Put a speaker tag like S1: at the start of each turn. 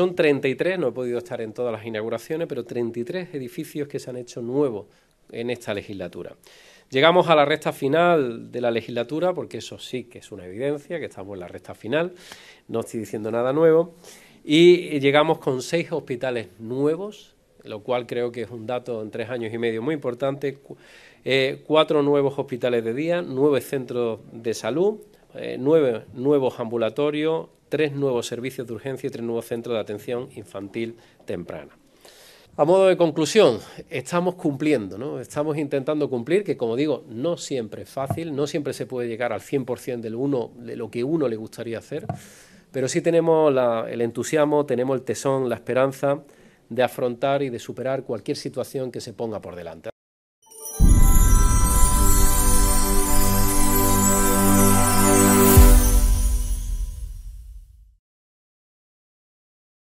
S1: son 33, no he podido estar en todas las inauguraciones, pero 33 edificios que se han hecho nuevos en esta legislatura. Llegamos a la recta final de la legislatura, porque eso sí que es una evidencia, que estamos en la recta final, no estoy diciendo nada nuevo, y llegamos con seis hospitales nuevos, lo cual creo que es un dato en tres años y medio muy importante, eh, cuatro nuevos hospitales de día, nueve centros de salud, eh, nueve nuevos ambulatorios, tres nuevos servicios de urgencia y tres nuevos centros de atención infantil temprana. A modo de conclusión, estamos cumpliendo, ¿no? estamos intentando cumplir, que como digo, no siempre es fácil, no siempre se puede llegar al 100% de lo, uno, de lo que uno le gustaría hacer, pero sí tenemos el entusiasmo, tenemos el tesón, la esperanza de afrontar y de superar cualquier situación que se ponga por delante.